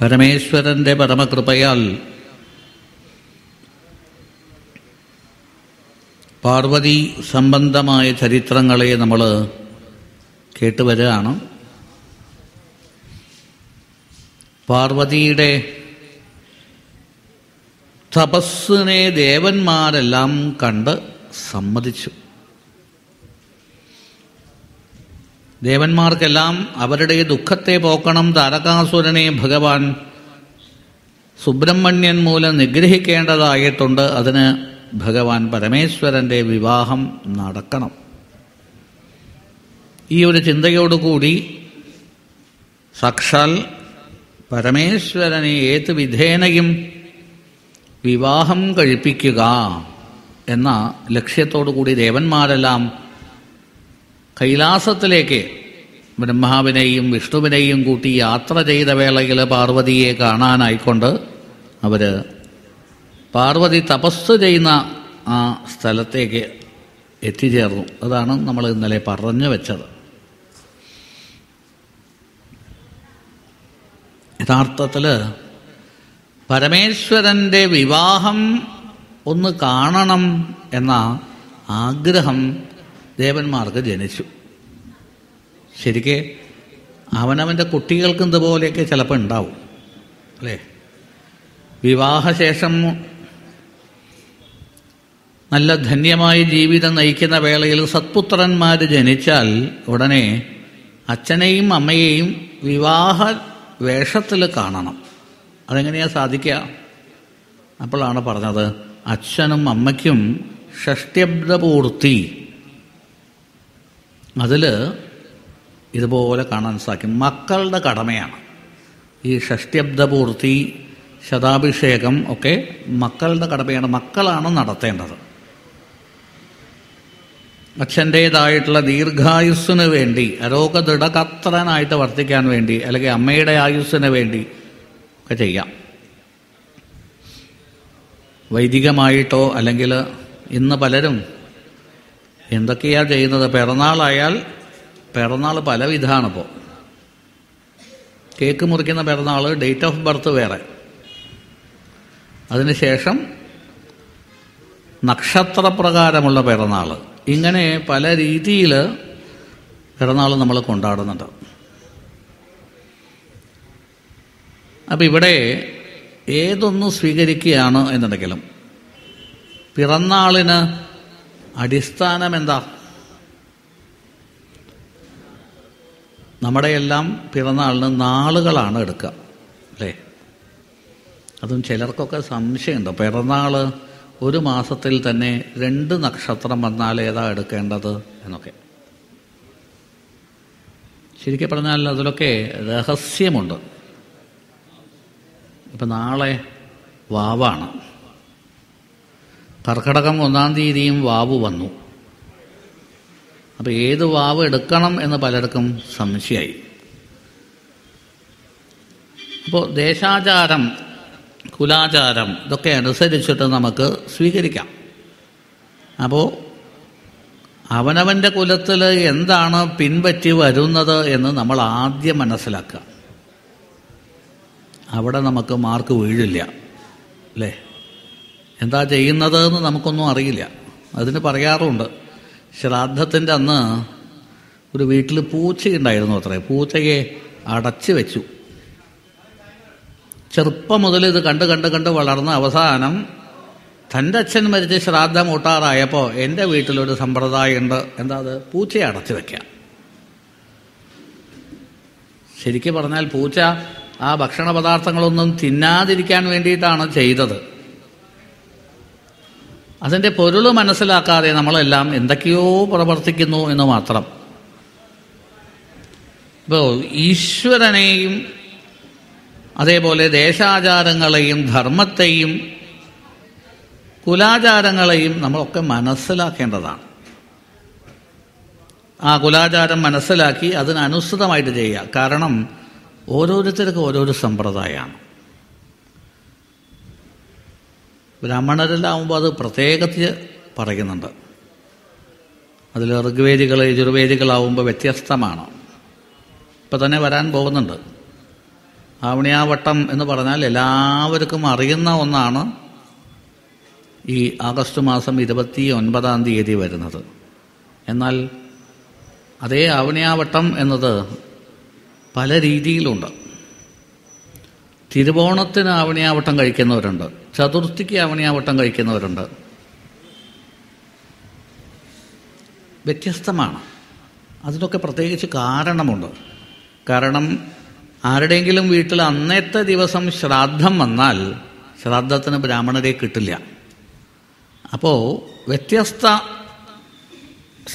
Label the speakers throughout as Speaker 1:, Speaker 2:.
Speaker 1: പരമേശ്വരൻ്റെ പരമകൃപയാൽ പാർവതി സംബന്ധമായ ചരിത്രങ്ങളെ നമ്മൾ കേട്ടുവരികയാണ് പാർവതിയുടെ തപസ്സിനെ ദേവന്മാരെല്ലാം കണ്ട് സമ്മതിച്ചു ദേവന്മാർക്കെല്ലാം അവരുടെ ദുഃഖത്തെ പോക്കണം താരകാസുരനെ ഭഗവാൻ സുബ്രഹ്മണ്യൻ മൂലം നിഗ്രഹിക്കേണ്ടതായിട്ടുണ്ട് അതിന് ഭഗവാൻ പരമേശ്വരൻ്റെ വിവാഹം നടക്കണം ഈ ഒരു ചിന്തയോടുകൂടി സാക്ഷാൽ പരമേശ്വരനെ ഏത് വിധേനയും വിവാഹം കഴിപ്പിക്കുക എന്ന ലക്ഷ്യത്തോടു കൂടി ദേവന്മാരെല്ലാം കൈലാസത്തിലേക്ക് ബ്രഹ്മാവിനെയും വിഷ്ണുവിനെയും കൂട്ടി യാത്ര ചെയ്ത വേളയിൽ പാർവതിയെ കാണാനായിക്കൊണ്ട് അവർ പാർവതി തപസ് ചെയ്യുന്ന ആ സ്ഥലത്തേക്ക് എത്തിച്ചേർന്നു അതാണ് നമ്മൾ ഇന്നലെ പറഞ്ഞു വെച്ചത് യഥാർത്ഥത്തിൽ പരമേശ്വരൻ്റെ വിവാഹം ഒന്ന് കാണണം എന്ന ആഗ്രഹം ദേവന്മാർക്ക് ജനിച്ചു ശരിക്ക് അവനവൻ്റെ കുട്ടികൾക്ക് ഇതുപോലെയൊക്കെ ചിലപ്പോൾ ഉണ്ടാവും അല്ലേ വിവാഹശേഷം നല്ല ധന്യമായി ജീവിതം നയിക്കുന്ന വേളയിൽ സത്പുത്രന്മാർ ജനിച്ചാൽ ഉടനെ അച്ഛനെയും അമ്മയെയും വിവാഹ വേഷത്തിൽ കാണണം അതെങ്ങനെയാ സാധിക്കുക അപ്പോഴാണ് പറഞ്ഞത് അച്ഛനും അമ്മയ്ക്കും ഷഷ്ട്യബ്ദപൂർത്തി അതിൽ ഇതുപോലെ കാണാൻ സാധിക്കും മക്കളുടെ കടമയാണ് ഈ ഷഷ്ട്യബ്ദപൂർത്തി ശതാഭിഷേകം ഒക്കെ മക്കളുടെ കടമയാണ് മക്കളാണ് നടത്തേണ്ടത് അച്ഛൻ്റേതായിട്ടുള്ള ദീർഘായുസ്സിന് വേണ്ടി അരോഗദൃഢകത്രനായിട്ട് വർത്തിക്കാൻ വേണ്ടി അല്ലെങ്കിൽ അമ്മയുടെ ആയുസ്സിന് വേണ്ടി ഒക്കെ ചെയ്യാം വൈദികമായിട്ടോ അല്ലെങ്കിൽ ഇന്ന് പലരും എന്തൊക്കെയാണ് ചെയ്യുന്നത് പിറന്നാളായാൽ പിറന്നാൾ പല വിധമാണിപ്പോൾ കേക്ക് മുറിക്കുന്ന പിറന്നാൾ ഡേറ്റ് ഓഫ് ബർത്ത് വേറെ അതിനുശേഷം നക്ഷത്രപ്രകാരമുള്ള പിറന്നാൾ ഇങ്ങനെ പല രീതിയിൽ പിറന്നാൾ നമ്മൾ കൊണ്ടാടുന്നുണ്ട് അപ്പം ഇവിടെ ഏതൊന്ന് സ്വീകരിക്കുകയാണ് എന്നുണ്ടെങ്കിലും പിറന്നാളിന് അടിസ്ഥാനം എന്താ നമ്മുടെ എല്ലാം പിറന്നാളിന് നാളുകളാണ് എടുക്കുക അല്ലേ അതും ചിലർക്കൊക്കെ സംശയമുണ്ട് പിറന്നാൾ ഒരു മാസത്തിൽ തന്നെ രണ്ട് നക്ഷത്രം വന്നാൽ ഏതാ എടുക്കേണ്ടത് എന്നൊക്കെ ശരിക്കും പറഞ്ഞാൽ അതിലൊക്കെ രഹസ്യമുണ്ട് ഇപ്പം നാളെ വാവാണ് കർക്കടകം ഒന്നാം തീയതിയും വാവ് വന്നു അപ്പോൾ ഏത് വാവ് എടുക്കണം എന്ന് പലർക്കും സംശയമായി അപ്പോൾ ദേശാചാരം കുലാചാരം ഇതൊക്കെ അനുസരിച്ചിട്ട് നമുക്ക് സ്വീകരിക്കാം അപ്പോൾ അവനവൻ്റെ കുലത്തിൽ എന്താണ് പിൻപറ്റി വരുന്നത് എന്ന് നമ്മൾ ആദ്യം മനസ്സിലാക്കുക അവിടെ നമുക്ക് മാർക്ക് വീഴില്ല അല്ലേ എന്താ ചെയ്യുന്നത് എന്ന് നമുക്കൊന്നും അറിയില്ല അതിന് പറയാറുണ്ട് ശ്രാദ്ധത്തിൻ്റെ അന്ന് ഒരു വീട്ടിൽ പൂച്ചയുണ്ടായിരുന്നു അത്രേ പൂച്ചയെ അടച്ചു വെച്ചു ചെറുപ്പം മുതൽ ഇത് കണ്ട് കണ്ട് കണ്ട് വളർന്ന അവസാനം തൻ്റെ അച്ഛൻ മരിച്ച് ശ്രാദ്ധം കൂട്ടാറായപ്പോൾ എൻ്റെ വീട്ടിലൊരു സമ്പ്രദായമുണ്ട് എന്താ അത് പൂച്ചയെ അടച്ചു വയ്ക്കുക ശരിക്കും പറഞ്ഞാൽ പൂച്ച ആ ഭക്ഷണ പദാർത്ഥങ്ങളൊന്നും തിന്നാതിരിക്കാൻ വേണ്ടിയിട്ടാണ് ചെയ്തത് അതിൻ്റെ പൊരുൾ മനസ്സിലാക്കാതെ നമ്മളെല്ലാം എന്തൊക്കെയോ പ്രവർത്തിക്കുന്നു എന്ന് മാത്രം ഇപ്പോൾ ഈശ്വരനെയും അതേപോലെ ദേശാചാരങ്ങളെയും ധർമ്മത്തെയും കുലാചാരങ്ങളെയും നമ്മളൊക്കെ മനസ്സിലാക്കേണ്ടതാണ് ആ കുലാചാരം മനസ്സിലാക്കി അതിനനുസൃതമായിട്ട് ചെയ്യുക കാരണം ഓരോരുത്തർക്കും ഓരോരോ സമ്പ്രദായമാണ് ബ്രാഹ്മണരിലാവുമ്പോൾ അത് പ്രത്യേകത്തിൽ പറയുന്നുണ്ട് അതിൽ ഋഗ്വേദികൾ യജുർവേദികളാവുമ്പോൾ വ്യത്യസ്തമാണ് ഇപ്പം തന്നെ വരാൻ പോകുന്നുണ്ട് ആവണിയാവട്ടം എന്ന് പറഞ്ഞാൽ എല്ലാവർക്കും അറിയുന്ന ഒന്നാണ് ഈ ആഗസ്റ്റ് മാസം ഇരുപത്തി ഒൻപതാം തീയതി വരുന്നത് എന്നാൽ അതേ ആവണിയാവട്ടം എന്നത് പല രീതിയിലുണ്ട് തിരുവോണത്തിന് ആവണിയാവട്ടം കഴിക്കുന്നവരുണ്ട് ചതുർത്ഥിക്ക് അവണിയാവട്ടം കഴിക്കുന്നവരുണ്ട് വ്യത്യസ്തമാണ് അതിനൊക്കെ പ്രത്യേകിച്ച് കാരണമുണ്ട് കാരണം ആരുടെയെങ്കിലും വീട്ടിൽ അന്നത്തെ ദിവസം ശ്രാദ്ധം വന്നാൽ ശ്രാദ്ധത്തിന് ബ്രാഹ്മണരെ കിട്ടില്ല അപ്പോൾ വ്യത്യസ്ത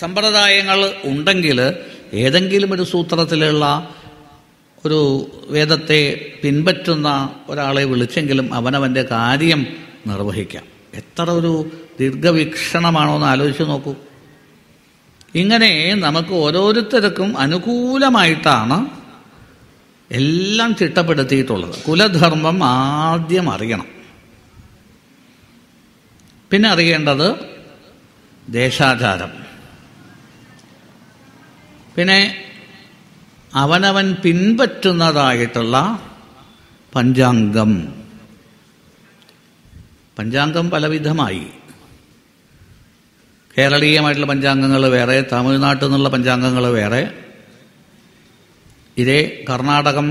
Speaker 1: സമ്പ്രദായങ്ങൾ ഉണ്ടെങ്കിൽ ഏതെങ്കിലും ഒരു സൂത്രത്തിലുള്ള ഒരു വേദത്തെ പിൻപറ്റുന്ന ഒരാളെ വിളിച്ചെങ്കിലും അവനവൻ്റെ കാര്യം നിർവഹിക്കാം എത്ര ഒരു ദീർഘവീക്ഷണമാണോ എന്ന് ആലോചിച്ച് നോക്കൂ ഇങ്ങനെ നമുക്ക് ഓരോരുത്തർക്കും അനുകൂലമായിട്ടാണ് എല്ലാം ചിട്ടപ്പെടുത്തിയിട്ടുള്ളത് കുലധർമ്മം ആദ്യം അറിയണം പിന്നെ അറിയേണ്ടത് ദേശാചാരം പിന്നെ അവനവൻ പിൻപറ്റുന്നതായിട്ടുള്ള പഞ്ചാംഗം പഞ്ചാംഗം പലവിധമായി കേരളീയമായിട്ടുള്ള പഞ്ചാംഗങ്ങൾ വേറെ തമിഴ്നാട്ടിൽ നിന്നുള്ള പഞ്ചാംഗങ്ങൾ വേറെ ഇതേ കർണാടകം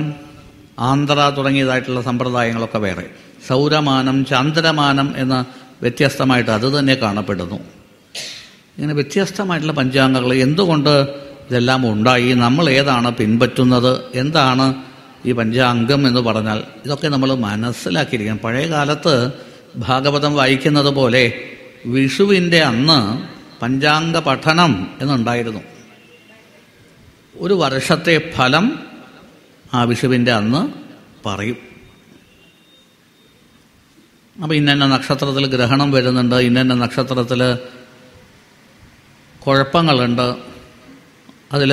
Speaker 1: ആന്ധ്ര തുടങ്ങിയതായിട്ടുള്ള സമ്പ്രദായങ്ങളൊക്കെ വേറെ സൗരമാനം ചാന്ദ്രമാനം എന്ന വ്യത്യസ്തമായിട്ട് അത് തന്നെ കാണപ്പെടുന്നു ഇങ്ങനെ വ്യത്യസ്തമായിട്ടുള്ള പഞ്ചാംഗങ്ങൾ എന്തുകൊണ്ട് ഇതെല്ലാം ഉണ്ടായി നമ്മൾ ഏതാണ് പിൻപറ്റുന്നത് എന്താണ് ഈ പഞ്ചാംഗം എന്ന് പറഞ്ഞാൽ ഇതൊക്കെ നമ്മൾ മനസ്സിലാക്കിയിരിക്കണം പഴയ കാലത്ത് ഭാഗവതം വായിക്കുന്നത് പോലെ വിഷുവിൻ്റെ അന്ന് പഞ്ചാംഗ പഠനം എന്നുണ്ടായിരുന്നു ഒരു വർഷത്തെ ഫലം ആ വിഷുവിൻ്റെ അന്ന് പറയും അപ്പം ഇന്നന്ന നക്ഷത്രത്തിൽ ഗ്രഹണം വരുന്നുണ്ട് ഇന്നന്ന നക്ഷത്രത്തിൽ കുഴപ്പങ്ങളുണ്ട് അതിൽ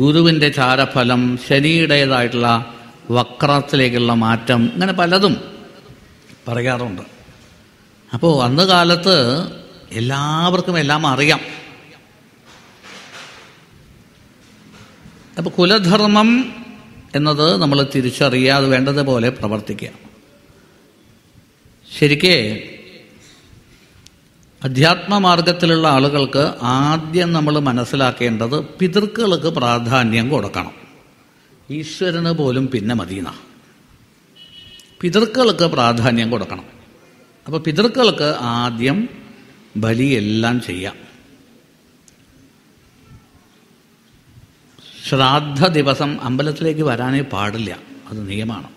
Speaker 1: ഗുരുവിൻ്റെ ചാരഫലം ശനിയുടേതായിട്ടുള്ള വക്രത്തിലേക്കുള്ള മാറ്റം ഇങ്ങനെ പലതും പറയാറുണ്ട് അപ്പോൾ അന്ന് കാലത്ത് എല്ലാവർക്കും എല്ലാം അറിയാം അപ്പോൾ കുലധർമ്മം എന്നത് നമ്മൾ തിരിച്ചറിയാതെ വേണ്ടതുപോലെ പ്രവർത്തിക്കുക ശരിക്കേ അധ്യാത്മമാർഗത്തിലുള്ള ആളുകൾക്ക് ആദ്യം നമ്മൾ മനസ്സിലാക്കേണ്ടത് പിതൃക്കൾക്ക് പ്രാധാന്യം കൊടുക്കണം ഈശ്വരന് പോലും പിന്നെ മതിയെന്ന പിതൃക്കൾക്ക് പ്രാധാന്യം കൊടുക്കണം അപ്പോൾ പിതൃക്കൾക്ക് ആദ്യം ബലിയെല്ലാം ചെയ്യാം ശ്രാദ്ധ ദിവസം അമ്പലത്തിലേക്ക് വരാനേ പാടില്ല അത് നിയമമാണ്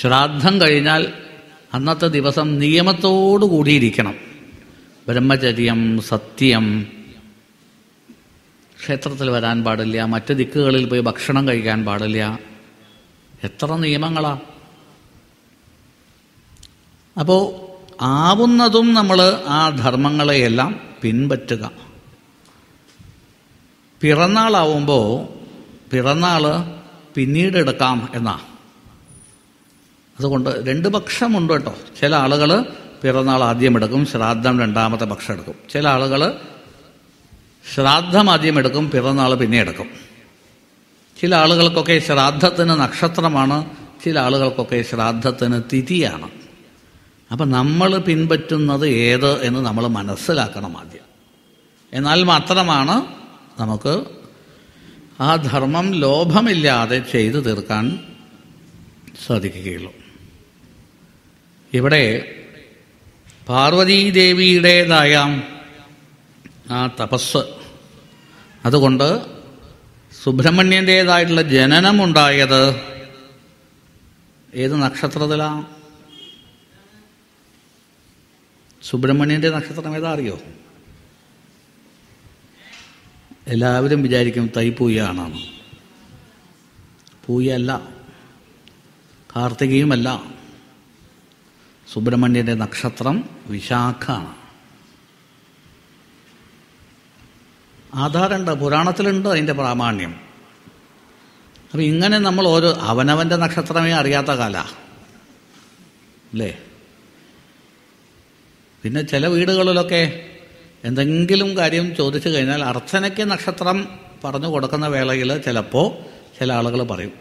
Speaker 1: ശ്രാദ്ധം കഴിഞ്ഞാൽ അന്നത്തെ ദിവസം നിയമത്തോടു കൂടിയിരിക്കണം ബ്രഹ്മചര്യം സത്യം ക്ഷേത്രത്തിൽ വരാൻ പാടില്ല മറ്റു ദിക്കുകളിൽ പോയി ഭക്ഷണം കഴിക്കാൻ പാടില്ല എത്ര നിയമങ്ങളാ അപ്പോൾ ആവുന്നതും നമ്മൾ ആ ധർമ്മങ്ങളെയെല്ലാം പിൻപറ്റുക പിറന്നാളാവുമ്പോൾ പിറന്നാൾ പിന്നീട് എടുക്കാം എന്നാണ് അതുകൊണ്ട് രണ്ട് പക്ഷമുണ്ട് കേട്ടോ ചില ആളുകൾ പിറന്നാൾ ആദ്യം എടുക്കും ശ്രാദ്ധം രണ്ടാമത്തെ പക്ഷം എടുക്കും ചില ആളുകൾ ശ്രാദ്ധം ആദ്യം എടുക്കും പിറന്നാൾ പിന്നെ എടുക്കും ചില ആളുകൾക്കൊക്കെ ശ്രാദ്ധത്തിന് നക്ഷത്രമാണ് ചില ആളുകൾക്കൊക്കെ ശ്രാദ്ധത്തിന് തിഥിയാണ് അപ്പം നമ്മൾ പിൻപറ്റുന്നത് ഏത് എന്ന് നമ്മൾ മനസ്സിലാക്കണം ആദ്യം എന്നാൽ മാത്രമാണ് നമുക്ക് ആ ധർമ്മം ലോഭമില്ലാതെ ചെയ്തു തീർക്കാൻ സാധിക്കുകയുള്ളൂ ഇവിടെ പാർവതീദേവിയുടേതായ ആ തപസ് അതുകൊണ്ട് സുബ്രഹ്മണ്യൻ്റേതായിട്ടുള്ള ജനനമുണ്ടായത് ഏത് നക്ഷത്രത്തിലാണ് സുബ്രഹ്മണ്യൻ്റെ നക്ഷത്രം ഏതാ അറിയോ എല്ലാവരും വിചാരിക്കും തൈപ്പൂയാണെന്ന് പൂയല്ല കാർത്തികയുമല്ല സുബ്രഹ്മണ്യൻ്റെ നക്ഷത്രം വിശാഖാണ് ആധാരമുണ്ട് പുരാണത്തിലുണ്ട് അതിൻ്റെ പ്രാമാണ്യം അപ്പം ഇങ്ങനെ നമ്മൾ ഓരോ അവനവൻ്റെ നക്ഷത്രമേ അറിയാത്ത കാല അല്ലേ പിന്നെ ചില വീടുകളിലൊക്കെ എന്തെങ്കിലും കാര്യം ചോദിച്ചു കഴിഞ്ഞാൽ അർച്ചനയ്ക്ക് നക്ഷത്രം പറഞ്ഞു കൊടുക്കുന്ന വേളയിൽ ചിലപ്പോൾ ചില ആളുകൾ പറയും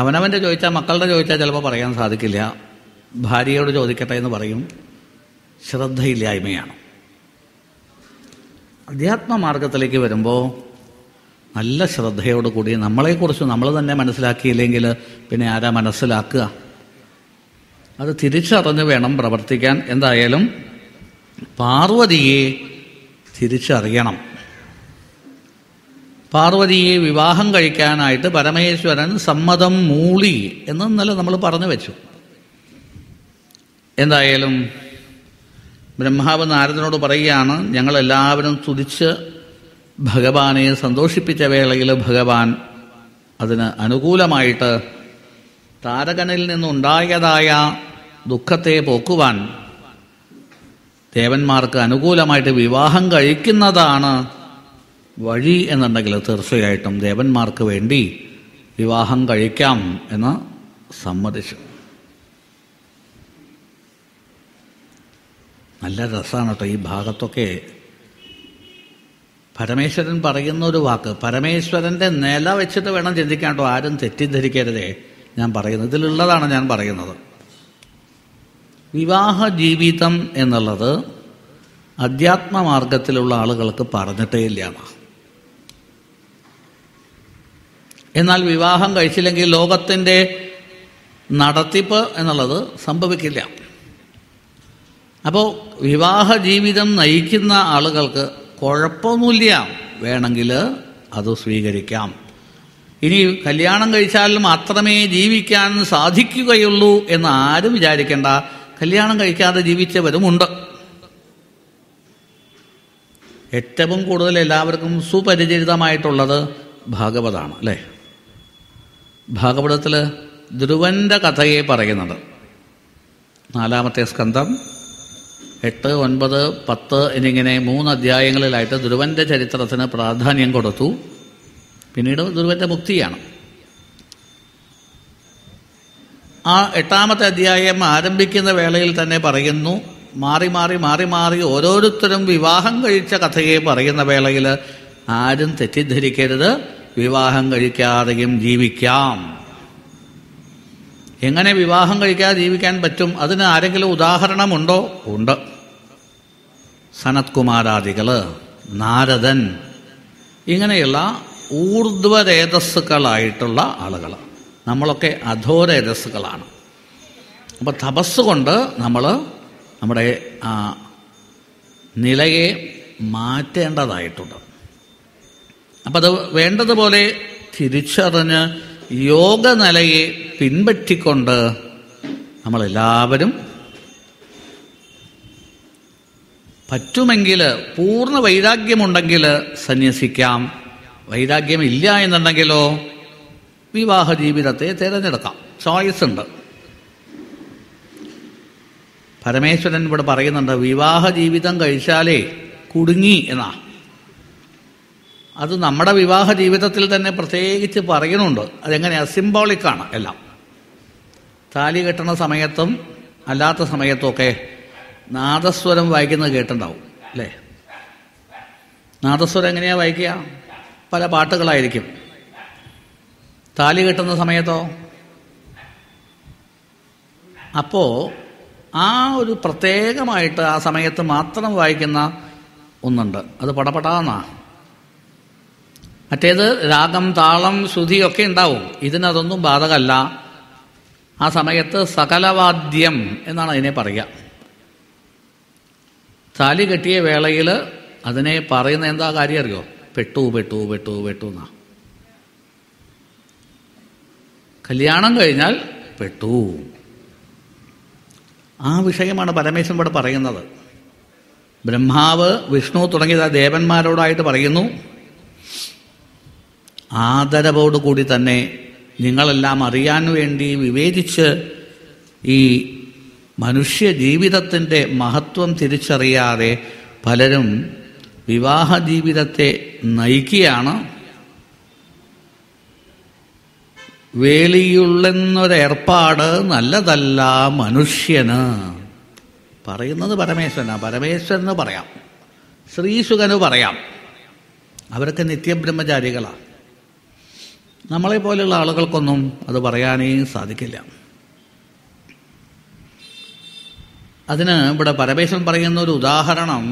Speaker 1: അവനവൻ്റെ ചോദിച്ചാൽ മക്കളുടെ ചോദിച്ചാൽ ചിലപ്പോൾ പറയാൻ സാധിക്കില്ല ഭാര്യയോട് ചോദിക്കട്ടെ എന്ന് പറയും ശ്രദ്ധയില്ലായ്മയാണ് അധ്യാത്മ മാർഗത്തിലേക്ക് വരുമ്പോൾ നല്ല ശ്രദ്ധയോട് കൂടി നമ്മളെക്കുറിച്ച് നമ്മൾ തന്നെ മനസ്സിലാക്കിയില്ലെങ്കിൽ പിന്നെ ആരാ മനസ്സിലാക്കുക അത് തിരിച്ചറിഞ്ഞ് വേണം പ്രവർത്തിക്കാൻ എന്തായാലും പാർവതിയെ തിരിച്ചറിയണം പാർവതിയെ വിവാഹം കഴിക്കാനായിട്ട് പരമേശ്വരൻ സമ്മതം മൂളി എന്നല്ല നമ്മൾ പറഞ്ഞു വെച്ചു എന്തായാലും ബ്രഹ്മാവ് നാരദനോട് പറയുകയാണ് ഞങ്ങളെല്ലാവരും തുതിച്ച് ഭഗവാനെ സന്തോഷിപ്പിച്ച വേളയിൽ ഭഗവാൻ അതിന് അനുകൂലമായിട്ട് താരകനിൽ നിന്നുണ്ടായതായ ദുഃഖത്തെ പോക്കുവാൻ ദേവന്മാർക്ക് അനുകൂലമായിട്ട് വിവാഹം കഴിക്കുന്നതാണ് വഴി എന്നുണ്ടെങ്കിൽ തീർച്ചയായിട്ടും ദേവന്മാർക്ക് വേണ്ടി വിവാഹം കഴിക്കാം എന്ന് സമ്മതിച്ചു നല്ല രസമാണ് കേട്ടോ ഈ ഭാഗത്തൊക്കെ പരമേശ്വരൻ പറയുന്ന ഒരു വാക്ക് പരമേശ്വരൻ്റെ നില വെച്ചിട്ട് വേണം ചിന്തിക്കാൻ കേട്ടോ ആരും തെറ്റിദ്ധരിക്കരുതേ ഞാൻ പറയുന്നത് ഇതിലുള്ളതാണ് ഞാൻ പറയുന്നത് വിവാഹ ജീവിതം എന്നുള്ളത് അധ്യാത്മമാർഗത്തിലുള്ള ആളുകൾക്ക് പറഞ്ഞിട്ടേ ഇല്ലാണ് എന്നാൽ വിവാഹം കഴിച്ചില്ലെങ്കിൽ ലോകത്തിൻ്റെ നടത്തിപ്പ് എന്നുള്ളത് സംഭവിക്കില്ല അപ്പോൾ വിവാഹ ജീവിതം നയിക്കുന്ന ആളുകൾക്ക് കുഴപ്പമൊന്നുമില്ല വേണമെങ്കിൽ അത് സ്വീകരിക്കാം ഇനി കല്യാണം കഴിച്ചാൽ മാത്രമേ ജീവിക്കാൻ സാധിക്കുകയുള്ളൂ എന്ന് ആരും വിചാരിക്കേണ്ട കല്യാണം കഴിക്കാതെ ജീവിച്ചവരുമുണ്ട് ഏറ്റവും കൂടുതൽ എല്ലാവർക്കും സുപരിചിതമായിട്ടുള്ളത് ഭാഗവതാണ് അല്ലേ ഭാഗവതത്തിൽ ധ്രുവൻ്റെ കഥയെ പറയുന്നത് നാലാമത്തെ സ്കന്ധം എട്ട് ഒൻപത് പത്ത് എന്നിങ്ങനെ മൂന്ന് അധ്യായങ്ങളിലായിട്ട് ധ്രുവൻ്റെ ചരിത്രത്തിന് പ്രാധാന്യം കൊടുത്തു പിന്നീട് ധ്രുവൻ്റെ മുക്തിയാണ് ആ എട്ടാമത്തെ അധ്യായം ആരംഭിക്കുന്ന വേളയിൽ തന്നെ പറയുന്നു മാറി മാറി മാറി മാറി ഓരോരുത്തരും വിവാഹം കഴിച്ച കഥയെ പറയുന്ന വേളയിൽ ആരും തെറ്റിദ്ധരിക്കരുത് വിവാഹം കഴിക്കാതെയും ജീവിക്കാം എങ്ങനെ വിവാഹം കഴിക്കാതെ ജീവിക്കാൻ പറ്റും അതിന് ആരെങ്കിലും ഉദാഹരണമുണ്ടോ ഉണ്ട് സനത്കുമാരാദികൾ നാരദൻ ഇങ്ങനെയുള്ള ഊർധ്വരേതസ്സുകളായിട്ടുള്ള ആളുകൾ നമ്മളൊക്കെ അധോരേതസ്സുകളാണ് അപ്പോൾ തപസ് കൊണ്ട് നമ്മൾ നമ്മുടെ ആ നിലയെ മാറ്റേണ്ടതായിട്ടുണ്ട് അപ്പം അത് വേണ്ടതുപോലെ തിരിച്ചറിഞ്ഞ് യോഗനിലയെ പിൻപറ്റിക്കൊണ്ട് നമ്മളെല്ലാവരും പറ്റുമെങ്കിൽ പൂർണ്ണ വൈരാഗ്യമുണ്ടെങ്കിൽ സന്യസിക്കാം ഇല്ല എന്നുണ്ടെങ്കിലോ വിവാഹ ജീവിതത്തെ തിരഞ്ഞെടുക്കാം ചോയ്സ് ഉണ്ട് പരമേശ്വരൻ ഇവിടെ പറയുന്നുണ്ട് വിവാഹ ജീവിതം കഴിച്ചാലേ കുടുങ്ങി എന്നാ അത് നമ്മുടെ വിവാഹ ജീവിതത്തിൽ തന്നെ പ്രത്യേകിച്ച് പറയുന്നുണ്ട് അതെങ്ങനെയാണ് സിംബോളിക്കാണ് എല്ലാം താലി കെട്ടണ സമയത്തും അല്ലാത്ത ഒക്കെ നാദസ്വരം വായിക്കുന്നത് കേട്ടുണ്ടാവും അല്ലേ നാദസ്വരം എങ്ങനെയാണ് വായിക്കുക പല പാട്ടുകളായിരിക്കും താലി കെട്ടുന്ന സമയത്തോ അപ്പോ ആ ഒരു പ്രത്യേകമായിട്ട് ആ സമയത്ത് മാത്രം വായിക്കുന്ന ഒന്നുണ്ട് അത് പടപടാന്നാണ് മറ്റേത് രാഗം താളം ശ്രുതിയൊക്കെ ഉണ്ടാവും ഇതിനതൊന്നും ബാധകമല്ല ആ സമയത്ത് സകലവാദ്യം എന്നാണ് അതിനെ പറയുക താലി കെട്ടിയ വേളയിൽ അതിനെ പറയുന്ന എന്താ കാര്യം അറിയോ പെട്ടു പെട്ടു പെട്ടു പെട്ടു എന്നാ കല്യാണം കഴിഞ്ഞാൽ പെട്ടു ആ വിഷയമാണ് പരമേശ്വരൻ ഇവിടെ പറയുന്നത് ബ്രഹ്മാവ് വിഷ്ണു തുടങ്ങിയ ദേവന്മാരോടായിട്ട് പറയുന്നു ആദരവോടുകൂടി തന്നെ നിങ്ങളെല്ലാം അറിയാൻ വേണ്ടി വിവേചിച്ച് ഈ മനുഷ്യ ജീവിതത്തിൻ്റെ മഹത്വം തിരിച്ചറിയാതെ പലരും വിവാഹ ജീവിതത്തെ നയിക്കുകയാണ് വേളിയുള്ളെന്നൊരേർപ്പാട് നല്ലതല്ല മനുഷ്യന് പറയുന്നത് പരമേശ്വരനാണ് പരമേശ്വരന് പറയാം ശ്രീശുഖന് പറയാം അവരൊക്കെ നിത്യബ്രഹ്മചാരികളാണ് നമ്മളെ പോലെയുള്ള ആളുകൾക്കൊന്നും അത് പറയാനേ സാധിക്കില്ല അതിന് ഇവിടെ പരമേശ്വരൻ പറയുന്ന ഒരു ഉദാഹരണം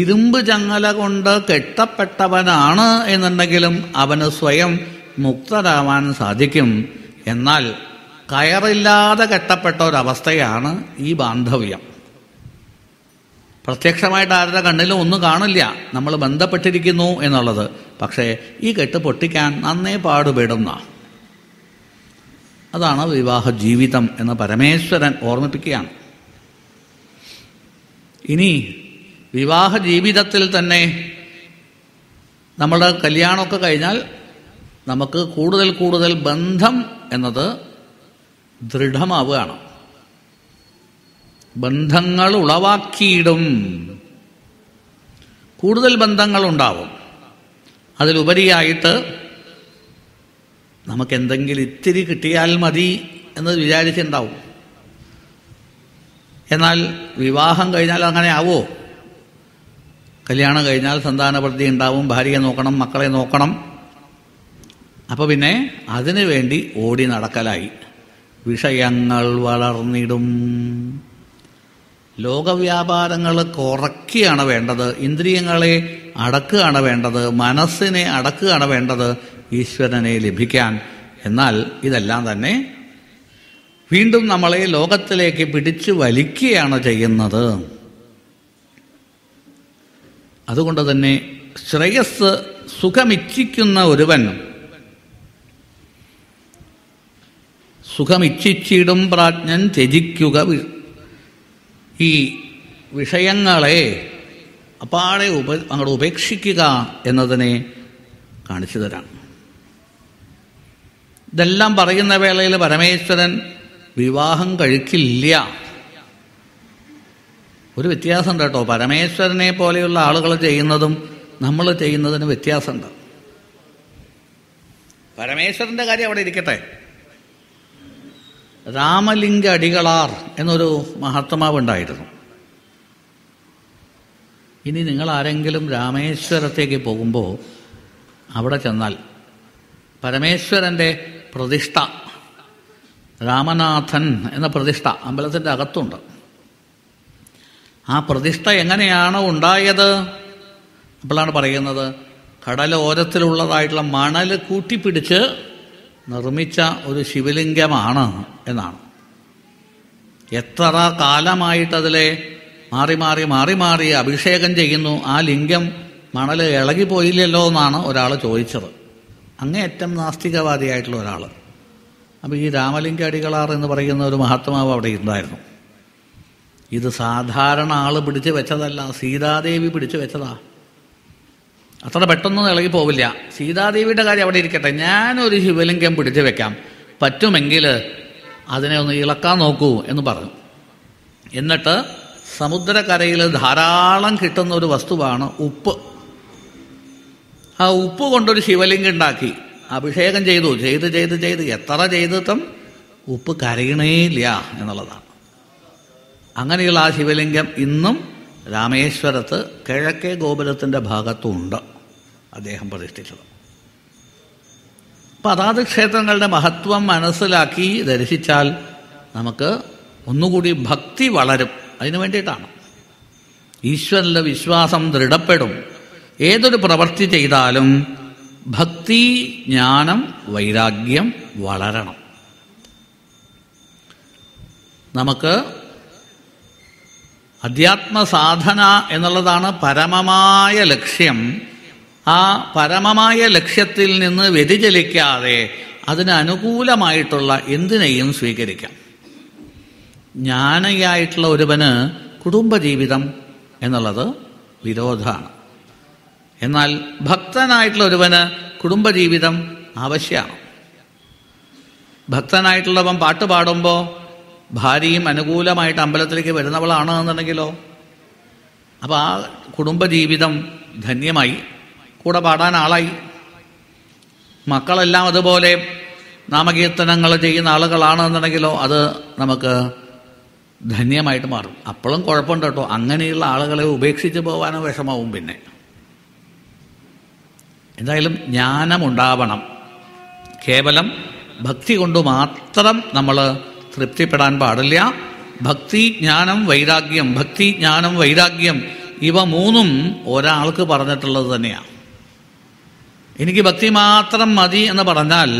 Speaker 1: ഇരുമ്പ് ചങ്ങല കൊണ്ട് കെട്ടപ്പെട്ടവനാണ് എന്നുണ്ടെങ്കിലും അവന് സ്വയം മുക്തരാവാൻ സാധിക്കും എന്നാൽ കയറില്ലാതെ കെട്ടപ്പെട്ട ഒരവസ്ഥയാണ് ഈ ബാന്ധവ്യം പ്രത്യക്ഷമായിട്ട് ആരുടെ കണ്ണിലും ഒന്നും കാണില്ല നമ്മൾ ബന്ധപ്പെട്ടിരിക്കുന്നു എന്നുള്ളത് പക്ഷേ ഈ കെട്ട് പൊട്ടിക്കാൻ നന്നേ പാടുപെടുന്ന അതാണ് വിവാഹ ജീവിതം എന്ന് പരമേശ്വരൻ ഓർമ്മിപ്പിക്കുകയാണ് ഇനി വിവാഹ ജീവിതത്തിൽ തന്നെ നമ്മുടെ കല്യാണമൊക്കെ കഴിഞ്ഞാൽ നമുക്ക് കൂടുതൽ കൂടുതൽ ബന്ധം എന്നത് ദൃഢമാവുകയാണ് ബന്ധങ്ങൾ ഉളവാക്കിയിടും കൂടുതൽ ബന്ധങ്ങളുണ്ടാവും അതിലുപരിയായിട്ട് എന്തെങ്കിലും ഇത്തിരി കിട്ടിയാൽ മതി എന്ന് വിചാരിച്ചിട്ടുണ്ടാവും എന്നാൽ വിവാഹം കഴിഞ്ഞാൽ അങ്ങനെ ആവോ കല്യാണം കഴിഞ്ഞാൽ സന്താനപ്രതി ഉണ്ടാവും ഭാര്യയെ നോക്കണം മക്കളെ നോക്കണം അപ്പോൾ പിന്നെ അതിനു വേണ്ടി ഓടി നടക്കലായി വിഷയങ്ങൾ വളർന്നിടും ലോകവ്യാപാരങ്ങൾ കുറയ്ക്കുകയാണ് വേണ്ടത് ഇന്ദ്രിയങ്ങളെ അടക്കുകയാണ് വേണ്ടത് മനസ്സിനെ അടക്കുകയാണ് വേണ്ടത് ഈശ്വരനെ ലഭിക്കാൻ എന്നാൽ ഇതെല്ലാം തന്നെ വീണ്ടും നമ്മളെ ലോകത്തിലേക്ക് പിടിച്ചു വലിക്കുകയാണ് ചെയ്യുന്നത് അതുകൊണ്ട് തന്നെ ശ്രേയസ് സുഖമിച്ഛിക്കുന്ന ഒരുവൻ സുഖമിച്ഛിച്ചിടും പ്രാജ്ഞൻ ത്യജിക്കുക ഈ വിഷയങ്ങളെ അപ്പാടെ ഉപ അങ്ങോട്ട് ഉപേക്ഷിക്കുക എന്നതിനെ കാണിച്ചു തരാം ഇതെല്ലാം പറയുന്ന വേളയിൽ പരമേശ്വരൻ വിവാഹം കഴിക്കില്ല ഒരു വ്യത്യാസമുണ്ട് കേട്ടോ പരമേശ്വരനെ പോലെയുള്ള ആളുകൾ ചെയ്യുന്നതും നമ്മൾ ചെയ്യുന്നതിന് വ്യത്യാസമുണ്ട് പരമേശ്വരൻ്റെ കാര്യം അവിടെ ഇരിക്കട്ടെ രാമലിംഗ അടികളാർ എന്നൊരു ഉണ്ടായിരുന്നു ഇനി നിങ്ങൾ ആരെങ്കിലും രാമേശ്വരത്തേക്ക് പോകുമ്പോൾ അവിടെ ചെന്നാൽ പരമേശ്വരൻ്റെ പ്രതിഷ്ഠ രാമനാഥൻ എന്ന പ്രതിഷ്ഠ അമ്പലത്തിൻ്റെ അകത്തുണ്ട് ആ പ്രതിഷ്ഠ എങ്ങനെയാണ് ഉണ്ടായത് അപ്പോഴാണ് പറയുന്നത് കടലോരത്തിലുള്ളതായിട്ടുള്ള മണൽ കൂട്ടിപ്പിടിച്ച് നിർമ്മിച്ച ഒരു ശിവലിംഗമാണ് എന്നാണ് എത്ര കാലമായിട്ടതിലെ മാറി മാറി മാറി മാറി അഭിഷേകം ചെയ്യുന്നു ആ ലിംഗം മണൽ ഇളകിപ്പോയില്ലല്ലോ എന്നാണ് ഒരാൾ ചോദിച്ചത് അങ്ങേയറ്റം നാസ്തികവാദിയായിട്ടുള്ള ഒരാൾ അപ്പോൾ ഈ രാമലിംഗ അടികളാർ എന്ന് പറയുന്ന ഒരു മഹാത്മാവ് അവിടെ ഉണ്ടായിരുന്നു ഇത് സാധാരണ ആൾ പിടിച്ചു വെച്ചതല്ല സീതാദേവി പിടിച്ചു വെച്ചതാണ് അത്ര പെട്ടെന്ന് ഇളകി പോവില്ല സീതാദേവിയുടെ കാര്യം അവിടെ ഇരിക്കട്ടെ ഞാനൊരു ശിവലിംഗം പിടിച്ചു വെക്കാം പറ്റുമെങ്കിൽ അതിനെ ഒന്ന് ഇളക്കാൻ നോക്കൂ എന്ന് പറഞ്ഞു എന്നിട്ട് സമുദ്രക്കരയിൽ ധാരാളം കിട്ടുന്ന ഒരു വസ്തുവാണ് ഉപ്പ് ആ ഉപ്പ് കൊണ്ടൊരു ശിവലിംഗം ഉണ്ടാക്കി അഭിഷേകം ചെയ്തു ചെയ്ത് ചെയ്ത് ചെയ്ത് എത്ര ചെയ്തിട്ടും ഉപ്പ് ഇല്ല എന്നുള്ളതാണ് അങ്ങനെയുള്ള ആ ശിവലിംഗം ഇന്നും രാമേശ്വരത്ത് കിഴക്കേ ഗോപുരത്തിൻ്റെ ഭാഗത്തുണ്ട് അദ്ദേഹം പ്രതിഷ്ഠിച്ചത് അപ്പം അതാത് ക്ഷേത്രങ്ങളുടെ മഹത്വം മനസ്സിലാക്കി ദർശിച്ചാൽ നമുക്ക് ഒന്നുകൂടി ഭക്തി വളരും അതിനു വേണ്ടിയിട്ടാണ് ഈശ്വരൻ്റെ വിശ്വാസം ദൃഢപ്പെടും ഏതൊരു പ്രവൃത്തി ചെയ്താലും ഭക്തി ജ്ഞാനം വൈരാഗ്യം വളരണം നമുക്ക് അധ്യാത്മ സാധന എന്നുള്ളതാണ് പരമമായ ലക്ഷ്യം ആ പരമമായ ലക്ഷ്യത്തിൽ നിന്ന് വ്യതിചലിക്കാതെ അതിനനുകൂലമായിട്ടുള്ള എന്തിനെയും എന്തിനേയും സ്വീകരിക്കാം ജ്ഞാനിയായിട്ടുള്ള ഒരുവന് കുടുംബജീവിതം എന്നുള്ളത് വിരോധമാണ് എന്നാൽ ഭക്തനായിട്ടുള്ള ഒരുവന് കുടുംബജീവിതം ആവശ്യമാണ് ഭക്തനായിട്ടുള്ളവൻ പാട്ട് പാടുമ്പോൾ ഭാര്യയും അനുകൂലമായിട്ട് അമ്പലത്തിലേക്ക് വരുന്നവളാണ് എന്നുണ്ടെങ്കിലോ അപ്പോൾ ആ കുടുംബജീവിതം ധന്യമായി കൂടെ പാടാൻ ആളായി മക്കളെല്ലാം അതുപോലെ നാമകീർത്തനങ്ങൾ ചെയ്യുന്ന ആളുകളാണ് എന്നുണ്ടെങ്കിലോ അത് നമുക്ക് ധന്യമായിട്ട് മാറും അപ്പോഴും കുഴപ്പമുണ്ട് കേട്ടോ അങ്ങനെയുള്ള ആളുകളെ ഉപേക്ഷിച്ച് പോകാനോ വിഷമാവും പിന്നെ എന്തായാലും ജ്ഞാനമുണ്ടാവണം കേവലം ഭക്തി കൊണ്ട് മാത്രം നമ്മൾ തൃപ്തിപ്പെടാൻ പാടില്ല ഭക്തി ജ്ഞാനം വൈരാഗ്യം ഭക്തി ജ്ഞാനം വൈരാഗ്യം ഇവ മൂന്നും ഒരാൾക്ക് പറഞ്ഞിട്ടുള്ളത് തന്നെയാണ് എനിക്ക് ഭക്തി മാത്രം മതി എന്ന് പറഞ്ഞാൽ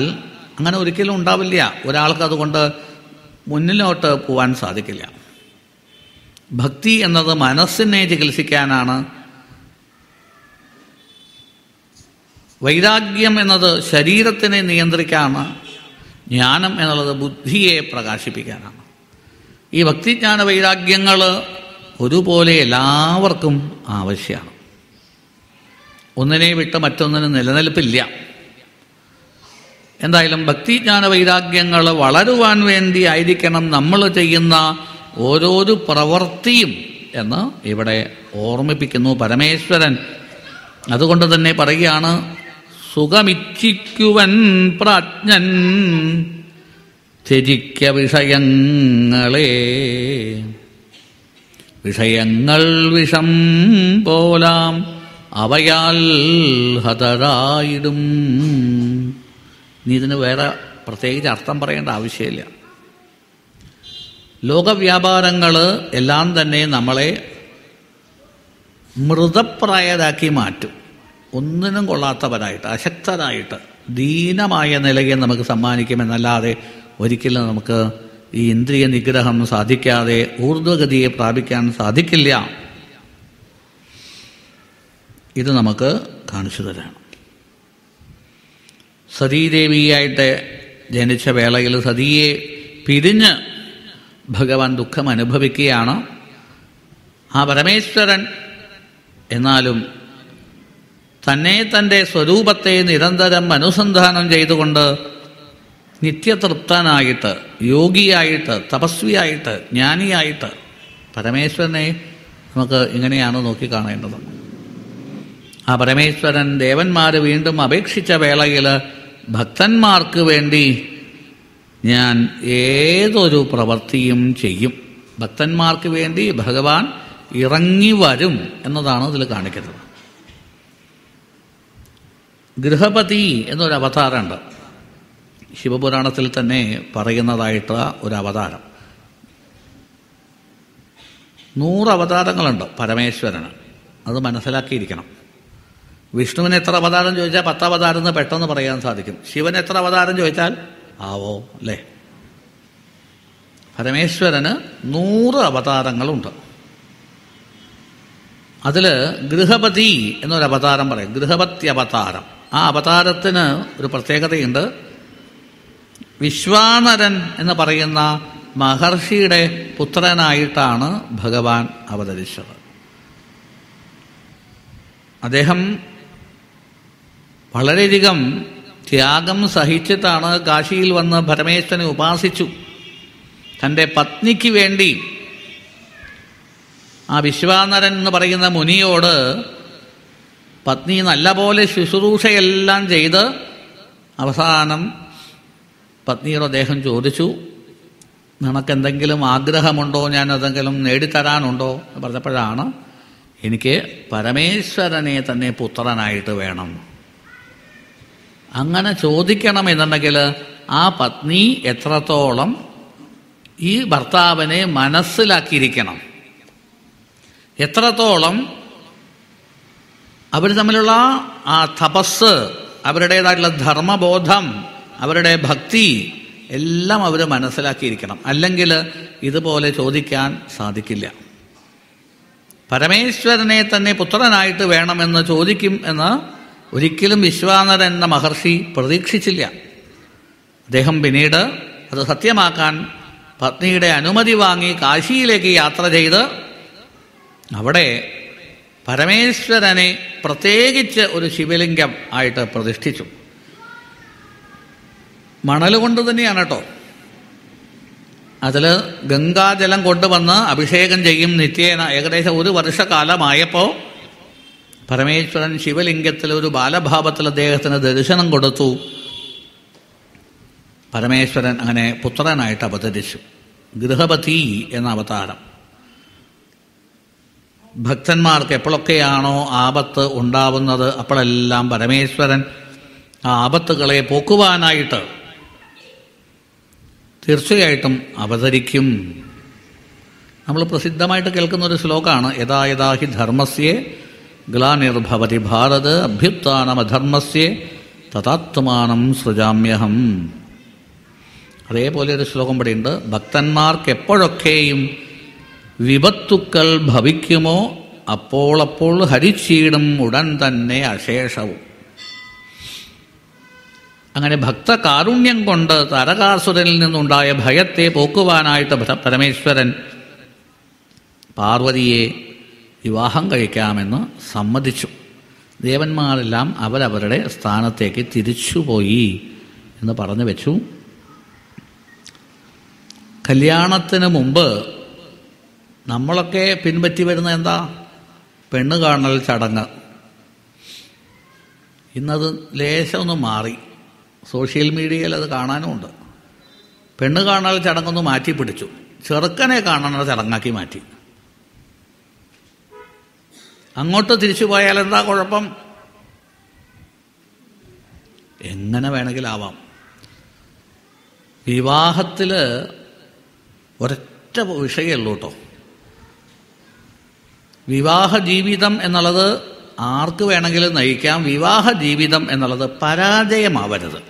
Speaker 1: അങ്ങനെ ഒരിക്കലും ഉണ്ടാവില്ല ഒരാൾക്ക് അതുകൊണ്ട് മുന്നിലോട്ട് പോവാൻ സാധിക്കില്ല ഭക്തി എന്നത് മനസ്സിനെ ചികിത്സിക്കാനാണ് വൈരാഗ്യം എന്നത് ശരീരത്തിനെ നിയന്ത്രിക്കാനാണ് ജ്ഞാനം എന്നുള്ളത് ബുദ്ധിയെ പ്രകാശിപ്പിക്കാനാണ് ഈ ഭക്തിജ്ഞാന വൈരാഗ്യങ്ങൾ ഒരുപോലെ എല്ലാവർക്കും ആവശ്യമാണ് ഒന്നിനെ വിട്ട് മറ്റൊന്നിന് നിലനിൽപ്പില്ല എന്തായാലും ഭക്തിജ്ഞാന വൈരാഗ്യങ്ങൾ വളരുവാൻ വേണ്ടി ആയിരിക്കണം നമ്മൾ ചെയ്യുന്ന ഓരോരു പ്രവൃത്തിയും എന്ന് ഇവിടെ ഓർമ്മിപ്പിക്കുന്നു പരമേശ്വരൻ അതുകൊണ്ട് തന്നെ പറയുകയാണ് സുഖമിച്ഛിക്കുവൻ പ്രാജ്ഞൻ ത്യജിക്ക വിഷയങ്ങളെ വിഷയങ്ങൾ വിഷം പോലാം അവയാൽ ഹതരായിടും നീ ഇതിന് വേറെ പ്രത്യേകിച്ച് അർത്ഥം പറയേണ്ട ആവശ്യമില്ല ലോകവ്യാപാരങ്ങൾ എല്ലാം തന്നെ നമ്മളെ മൃതപ്രായരാക്കി മാറ്റും ഒന്നിനും കൊള്ളാത്തവനായിട്ട് അശക്തനായിട്ട് ദീനമായ നിലയെ നമുക്ക് സമ്മാനിക്കുമെന്നല്ലാതെ ഒരിക്കലും നമുക്ക് ഈ ഇന്ദ്രിയ നിഗ്രഹം സാധിക്കാതെ ഊർധ്വഗതിയെ പ്രാപിക്കാൻ സാധിക്കില്ല ഇത് നമുക്ക് കാണിച്ചു തരാണ് സതീദേവിയായിട്ട് ജനിച്ച വേളയിൽ സതിയെ പിരിഞ്ഞ് ഭഗവാൻ ദുഃഖം അനുഭവിക്കുകയാണ് ആ പരമേശ്വരൻ എന്നാലും തന്നെ തൻ്റെ സ്വരൂപത്തെ നിരന്തരം അനുസന്ധാനം ചെയ്തുകൊണ്ട് നിത്യതൃപ്തനായിട്ട് യോഗിയായിട്ട് തപസ്വിയായിട്ട് ജ്ഞാനിയായിട്ട് പരമേശ്വരനെ നമുക്ക് ഇങ്ങനെയാണ് നോക്കിക്കാണേണ്ടത് ആ പരമേശ്വരൻ ദേവന്മാർ വീണ്ടും അപേക്ഷിച്ച വേളയിൽ ഭക്തന്മാർക്ക് വേണ്ടി ഞാൻ ഏതൊരു പ്രവൃത്തിയും ചെയ്യും ഭക്തന്മാർക്ക് വേണ്ടി ഭഗവാൻ ഇറങ്ങി വരും എന്നതാണ് ഇതിൽ കാണിക്കുന്നത് ഗൃഹപതി എന്നൊരു അവതാരമുണ്ട് ശിവപുരാണത്തിൽ തന്നെ പറയുന്നതായിട്ടുള്ള ഒരു അവതാരം നൂറ് അവതാരങ്ങളുണ്ട് പരമേശ്വരന് അത് മനസ്സിലാക്കിയിരിക്കണം വിഷ്ണുവിന് എത്ര അവതാരം ചോദിച്ചാൽ പത്ത് അവതാരം എന്ന് പെട്ടെന്ന് പറയാൻ സാധിക്കും ശിവൻ എത്ര അവതാരം ചോദിച്ചാൽ ആവോ അല്ലേ പരമേശ്വരന് നൂറ് അവതാരങ്ങളുണ്ട് അതിൽ ഗൃഹപതി എന്നൊരു അവതാരം പറയും ഗൃഹപത്യവതാരം ആ അവതാരത്തിന് ഒരു പ്രത്യേകതയുണ്ട് വിശ്വാനരൻ എന്ന് പറയുന്ന മഹർഷിയുടെ പുത്രനായിട്ടാണ് ഭഗവാൻ അവതരിച്ചത് അദ്ദേഹം വളരെയധികം ത്യാഗം സഹിച്ചിട്ടാണ് കാശിയിൽ വന്ന് പരമേശ്വരനെ ഉപാസിച്ചു തൻ്റെ പത്നിക്ക് വേണ്ടി ആ വിശ്വാനരൻ എന്ന് പറയുന്ന മുനിയോട് പത്നി നല്ലപോലെ ശുശ്രൂഷയെല്ലാം ചെയ്ത് അവസാനം പത്നിയുടെ ദേഹം ചോദിച്ചു നിനക്കെന്തെങ്കിലും ആഗ്രഹമുണ്ടോ ഞാൻ എന്തെങ്കിലും നേടിത്തരാനുണ്ടോ എന്ന് പറഞ്ഞപ്പോഴാണ് എനിക്ക് പരമേശ്വരനെ തന്നെ പുത്രനായിട്ട് വേണം അങ്ങനെ ചോദിക്കണം എന്നുണ്ടെങ്കിൽ ആ പത്നി എത്രത്തോളം ഈ ഭർത്താവിനെ മനസ്സിലാക്കിയിരിക്കണം എത്രത്തോളം അവർ തമ്മിലുള്ള ആ തപസ് അവരുടേതായിട്ടുള്ള ധർമ്മബോധം അവരുടെ ഭക്തി എല്ലാം അവർ മനസ്സിലാക്കിയിരിക്കണം അല്ലെങ്കിൽ ഇതുപോലെ ചോദിക്കാൻ സാധിക്കില്ല പരമേശ്വരനെ തന്നെ പുത്രനായിട്ട് വേണമെന്ന് ചോദിക്കും എന്ന് ഒരിക്കലും വിശ്വാനരൻ എന്ന മഹർഷി പ്രതീക്ഷിച്ചില്ല അദ്ദേഹം പിന്നീട് അത് സത്യമാക്കാൻ പത്നിയുടെ അനുമതി വാങ്ങി കാശിയിലേക്ക് യാത്ര ചെയ്ത് അവിടെ പരമേശ്വരനെ പ്രത്യേകിച്ച് ഒരു ശിവലിംഗം ആയിട്ട് പ്രതിഷ്ഠിച്ചു മണൽ കൊണ്ട് തന്നെയാണ് കേട്ടോ അതിൽ ഗംഗാജലം കൊണ്ടുവന്ന് അഭിഷേകം ചെയ്യും നിത്യേന ഏകദേശം ഒരു വർഷക്കാലമായപ്പോൾ പരമേശ്വരൻ ശിവലിംഗത്തിൽ ഒരു ബാലഭാവത്തിൽ അദ്ദേഹത്തിന് ദർശനം കൊടുത്തു പരമേശ്വരൻ അങ്ങനെ പുത്രനായിട്ട് അവതരിച്ചു ഗൃഹപതി എന്ന അവതാരം ഭക്തന്മാർക്ക് എപ്പോഴൊക്കെയാണോ ആപത്ത് ഉണ്ടാവുന്നത് അപ്പോഴെല്ലാം പരമേശ്വരൻ ആ ആപത്തുകളെ പോക്കുവാനായിട്ട് തീർച്ചയായിട്ടും അവതരിക്കും നമ്മൾ പ്രസിദ്ധമായിട്ട് കേൾക്കുന്ന ഒരു ശ്ലോകമാണ് യഥാ യഥാ ഹി ധർമ്മസ്യേ ഗ്ലാനിർഭവതി ഭാരത് അഭ്യുത്ഥാനമധർമ്മസ്യേ തഥാത്മാനം സൃജാമ്യഹം അതേപോലെ ഒരു ശ്ലോകം പടിയുണ്ട് ഭക്തന്മാർക്ക് എപ്പോഴൊക്കെയും വിപത്തുക്കൾ ഭവിക്കുമോ അപ്പോളപ്പോൾ ഹരിച്ചീടും ഉടൻ തന്നെ അശേഷവും അങ്ങനെ ഭക്തകാരുണ്യം കൊണ്ട് തരകാസുരനിൽ നിന്നുണ്ടായ ഭയത്തെ പോക്കുവാനായിട്ട് പരമേശ്വരൻ പാർവതിയെ വിവാഹം കഴിക്കാമെന്ന് സമ്മതിച്ചു ദേവന്മാരെല്ലാം അവരവരുടെ സ്ഥാനത്തേക്ക് തിരിച്ചുപോയി എന്ന് പറഞ്ഞു വെച്ചു കല്യാണത്തിന് മുമ്പ് നമ്മളൊക്കെ പിൻപറ്റി വരുന്ന എന്താ പെണ്ണ് കാണൽ ചടങ്ങ് ഇന്നത് ലേശം ഒന്ന് മാറി സോഷ്യൽ മീഡിയയിൽ അത് കാണാനുമുണ്ട് പെണ്ണ് കാണൽ ചടങ്ങൊന്ന് മാറ്റി പിടിച്ചു ചെറുക്കനെ കാണണ ചടങ്ങാക്കി മാറ്റി അങ്ങോട്ട് തിരിച്ചു പോയാൽ എന്താ കുഴപ്പം എങ്ങനെ വേണമെങ്കിലാവാം വിവാഹത്തിൽ ഒരൊറ്റ വിഷയമുള്ളൂ കേട്ടോ വിവാഹ ജീവിതം എന്നുള്ളത് ആർക്ക് വേണമെങ്കിലും നയിക്കാം വിവാഹ ജീവിതം എന്നുള്ളത് പരാജയമാവരുത്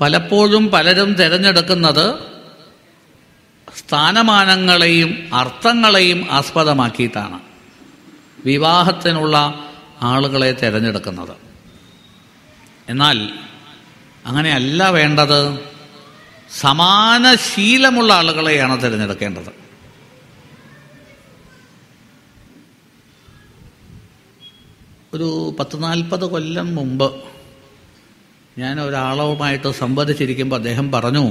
Speaker 1: പലപ്പോഴും പലരും തിരഞ്ഞെടുക്കുന്നത് സ്ഥാനമാനങ്ങളെയും അർത്ഥങ്ങളെയും ആസ്പദമാക്കിയിട്ടാണ് വിവാഹത്തിനുള്ള ആളുകളെ തിരഞ്ഞെടുക്കുന്നത് എന്നാൽ അങ്ങനെയല്ല വേണ്ടത് സമാന ശീലമുള്ള ആളുകളെയാണ് തിരഞ്ഞെടുക്കേണ്ടത് ഒരു പത്ത് നാൽപ്പത് കൊല്ലം മുമ്പ് ഞാൻ ഒരാളുമായിട്ട് സംവദിച്ചിരിക്കുമ്പോൾ അദ്ദേഹം പറഞ്ഞു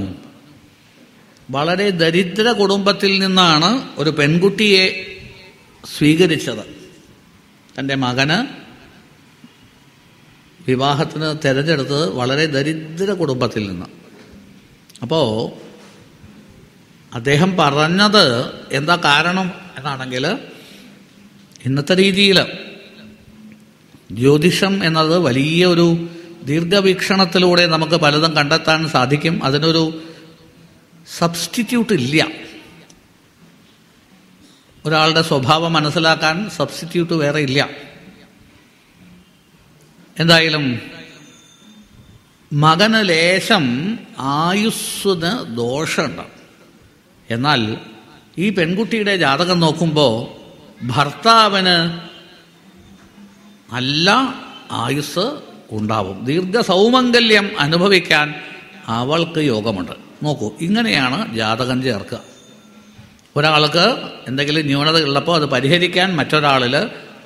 Speaker 1: വളരെ ദരിദ്ര കുടുംബത്തിൽ നിന്നാണ് ഒരു പെൺകുട്ടിയെ സ്വീകരിച്ചത് തൻ്റെ മകന് വിവാഹത്തിന് തിരഞ്ഞെടുത്തത് വളരെ ദരിദ്ര കുടുംബത്തിൽ നിന്ന് അപ്പോൾ അദ്ദേഹം പറഞ്ഞത് എന്താ കാരണം എന്നാണെങ്കിൽ ഇന്നത്തെ രീതിയിൽ ജ്യോതിഷം എന്നത് വലിയ ഒരു ദീർഘവീക്ഷണത്തിലൂടെ നമുക്ക് പലതും കണ്ടെത്താൻ സാധിക്കും അതിനൊരു സബ്സ്റ്റിറ്റ്യൂട്ട് ഇല്ല ഒരാളുടെ സ്വഭാവം മനസ്സിലാക്കാൻ സബ്സ്റ്റിറ്റ്യൂട്ട് വേറെ ഇല്ല എന്തായാലും മകന് ലേശം ആയുസ്സിന് ദോഷമുണ്ട് എന്നാൽ ഈ പെൺകുട്ടിയുടെ ജാതകം നോക്കുമ്പോൾ ഭർത്താവിന് നല്ല ആയുസ് ഉണ്ടാവും സൗമംഗല്യം അനുഭവിക്കാൻ അവൾക്ക് യോഗമുണ്ട് നോക്കൂ ഇങ്ങനെയാണ് ജാതകം ചേർക്കുക ഒരാൾക്ക് എന്തെങ്കിലും ന്യൂനത ഉള്ളപ്പോൾ അത് പരിഹരിക്കാൻ മറ്റൊരാളിൽ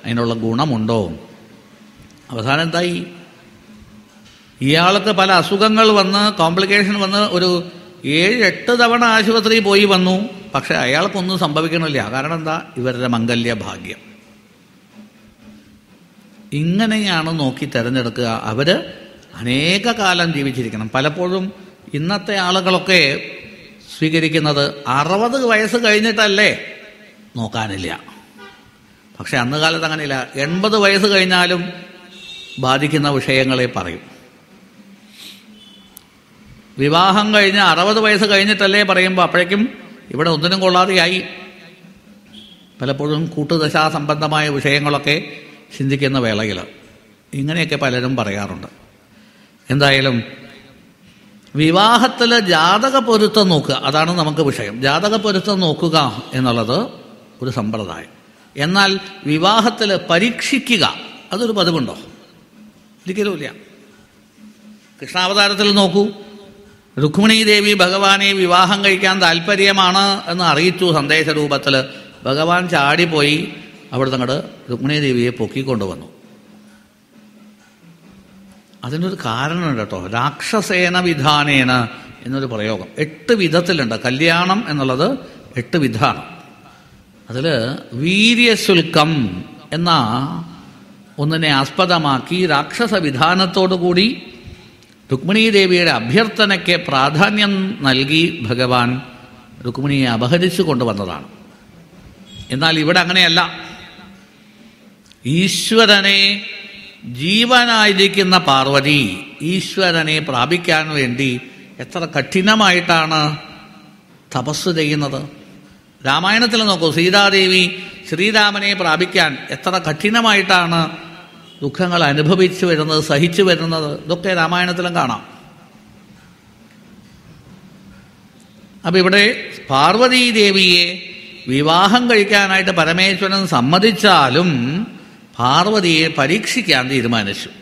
Speaker 1: അതിനുള്ള ഗുണമുണ്ടോ അവസാനം എന്തായി ഇയാൾക്ക് പല അസുഖങ്ങൾ വന്ന് കോംപ്ലിക്കേഷൻ വന്ന് ഒരു ഏഴ് എട്ട് തവണ ആശുപത്രിയിൽ പോയി വന്നു പക്ഷെ അയാൾക്കൊന്നും സംഭവിക്കണില്ല കാരണം എന്താ ഇവരുടെ മംഗല്യ ഭാഗ്യം ഇങ്ങനെയാണ് നോക്കി തിരഞ്ഞെടുക്കുക അവർ അനേക കാലം ജീവിച്ചിരിക്കണം പലപ്പോഴും ഇന്നത്തെ ആളുകളൊക്കെ സ്വീകരിക്കുന്നത് അറുപത് വയസ്സ് കഴിഞ്ഞിട്ടല്ലേ നോക്കാനില്ല പക്ഷെ അന്ന് കാലത്ത് അങ്ങനെയില്ല എൺപത് വയസ്സ് കഴിഞ്ഞാലും ബാധിക്കുന്ന വിഷയങ്ങളെ പറയും വിവാഹം കഴിഞ്ഞ് അറുപത് വയസ്സ് കഴിഞ്ഞിട്ടല്ലേ പറയുമ്പോൾ അപ്പോഴേക്കും ഇവിടെ ഒന്നിനും കൊള്ളാതെയായി പലപ്പോഴും കൂട്ടുദശാസംബന്ധമായ വിഷയങ്ങളൊക്കെ ചിന്തിക്കുന്ന വേളയിൽ ഇങ്ങനെയൊക്കെ പലരും പറയാറുണ്ട് എന്തായാലും വിവാഹത്തിൽ ജാതക പൊരുത്തം നോക്കുക അതാണ് നമുക്ക് വിഷയം ജാതക പൊരുത്തം നോക്കുക എന്നുള്ളത് ഒരു സമ്പ്രദായം എന്നാൽ വിവാഹത്തിൽ പരീക്ഷിക്കുക അതൊരു പതിവുണ്ടോ ഇല്ല കൃഷ്ണാവതാരത്തിൽ നോക്കൂ രുക്മിണി ദേവി ഭഗവാനെ വിവാഹം കഴിക്കാൻ താല്പര്യമാണ് എന്ന് അറിയിച്ചു സന്ദേശ രൂപത്തിൽ ഭഗവാൻ ചാടിപ്പോയി അവിടെ അങ്ങോട്ട് രുക്മിണീദേവിയെ പൊക്കിക്കൊണ്ടുവന്നു അതിനൊരു കാരണമുണ്ട് കേട്ടോ രാക്ഷസേന വിധാനേന എന്നൊരു പ്രയോഗം എട്ട് വിധത്തിലുണ്ട് കല്യാണം എന്നുള്ളത് എട്ട് വിധാണ് അതിൽ വീര്യശുൽക്കം എന്ന ഒന്നിനെ ആസ്പദമാക്കി രാക്ഷസ വിധാനത്തോടുകൂടി രുക്മിണീദേവിയുടെ അഭ്യർത്ഥനയ്ക്ക് പ്രാധാന്യം നൽകി ഭഗവാൻ രുക്മിണിയെ അപഹരിച്ചു കൊണ്ടുവന്നതാണ് എന്നാൽ ഇവിടെ അങ്ങനെയല്ല ഈശ്വരനെ ജീവനായിരിക്കുന്ന പാർവതി ഈശ്വരനെ പ്രാപിക്കാൻ വേണ്ടി എത്ര കഠിനമായിട്ടാണ് തപസ് ചെയ്യുന്നത് രാമായണത്തിൽ നോക്കൂ സീതാദേവി ശ്രീരാമനെ പ്രാപിക്കാൻ എത്ര കഠിനമായിട്ടാണ് ദുഃഖങ്ങൾ അനുഭവിച്ചു വരുന്നത് സഹിച്ചു വരുന്നത് ഇതൊക്കെ രാമായണത്തിലും കാണാം അപ്പം ഇവിടെ പാർവതീദേവിയെ വിവാഹം കഴിക്കാനായിട്ട് പരമേശ്വരൻ സമ്മതിച്ചാലും പാർവതിയെ പരീക്ഷിക്കാൻ തീരുമാനിച്ചു